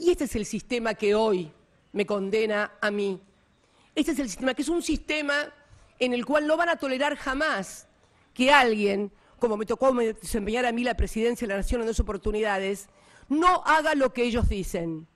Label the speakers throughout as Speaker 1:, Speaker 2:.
Speaker 1: Y este es el sistema que hoy me condena a mí. Este es el sistema, que es un sistema en el cual no van a tolerar jamás que alguien, como me tocó desempeñar a mí la presidencia de la Nación en dos oportunidades, no haga lo que ellos dicen.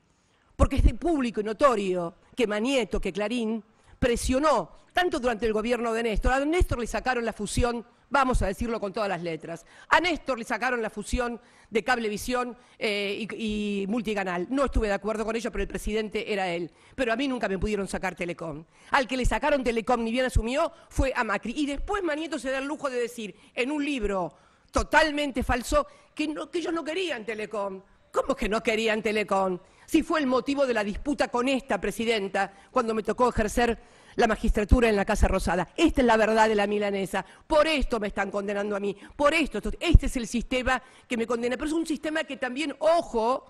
Speaker 1: Porque es de público y notorio que Manieto, que Clarín, presionó, tanto durante el gobierno de Néstor, a Néstor le sacaron la fusión, vamos a decirlo con todas las letras, a Néstor le sacaron la fusión de Cablevisión eh, y, y Multicanal. No estuve de acuerdo con ello, pero el presidente era él. Pero a mí nunca me pudieron sacar Telecom. Al que le sacaron Telecom, ni bien asumió, fue a Macri. Y después Manieto se da el lujo de decir, en un libro totalmente falso, que, no, que ellos no querían Telecom. ¿Cómo que no querían Telecom? si fue el motivo de la disputa con esta presidenta cuando me tocó ejercer la magistratura en la Casa Rosada. Esta es la verdad de la milanesa. Por esto me están condenando a mí. Por esto. Este es el sistema que me condena. Pero es un sistema que también, ojo,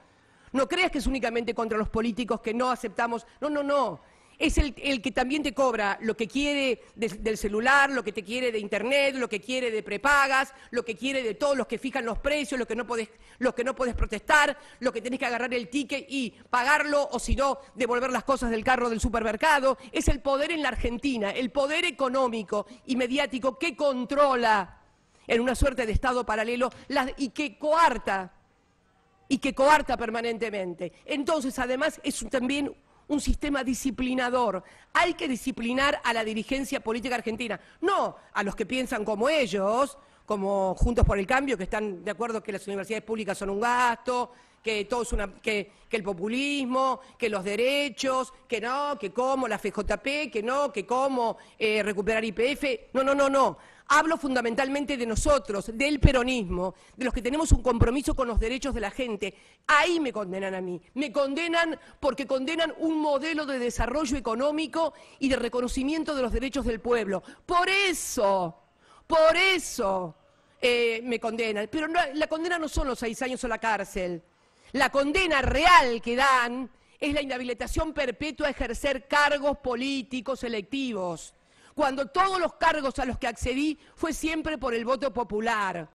Speaker 1: no creas que es únicamente contra los políticos que no aceptamos. No, no, no es el, que también te cobra lo que quiere del celular, lo que te quiere de internet, lo que quiere de prepagas, lo que quiere de todos los que fijan los precios, los que no puedes los que no protestar, lo que tenés que agarrar el ticket y pagarlo o si no, devolver las cosas del carro del supermercado. Es el poder en la Argentina, el poder económico y mediático que controla en una suerte de Estado paralelo y que coarta y que coarta permanentemente. Entonces, además, es también un sistema disciplinador. Hay que disciplinar a la dirigencia política argentina, no a los que piensan como ellos, como Juntos por el Cambio, que están de acuerdo que las universidades públicas son un gasto, que todo es una, que, el populismo, que los derechos, que no, que cómo la FJP, que no, que cómo eh, recuperar IPF. No, no, no, no. Hablo fundamentalmente de nosotros, del peronismo, de los que tenemos un compromiso con los derechos de la gente. Ahí me condenan a mí. Me condenan porque condenan un modelo de desarrollo económico y de reconocimiento de los derechos del pueblo. Por eso, por eso eh, me condenan. Pero la condena no son los seis años o la cárcel. La condena real que dan es la inhabilitación perpetua de ejercer cargos políticos electivos, cuando todos los cargos a los que accedí fue siempre por el voto popular.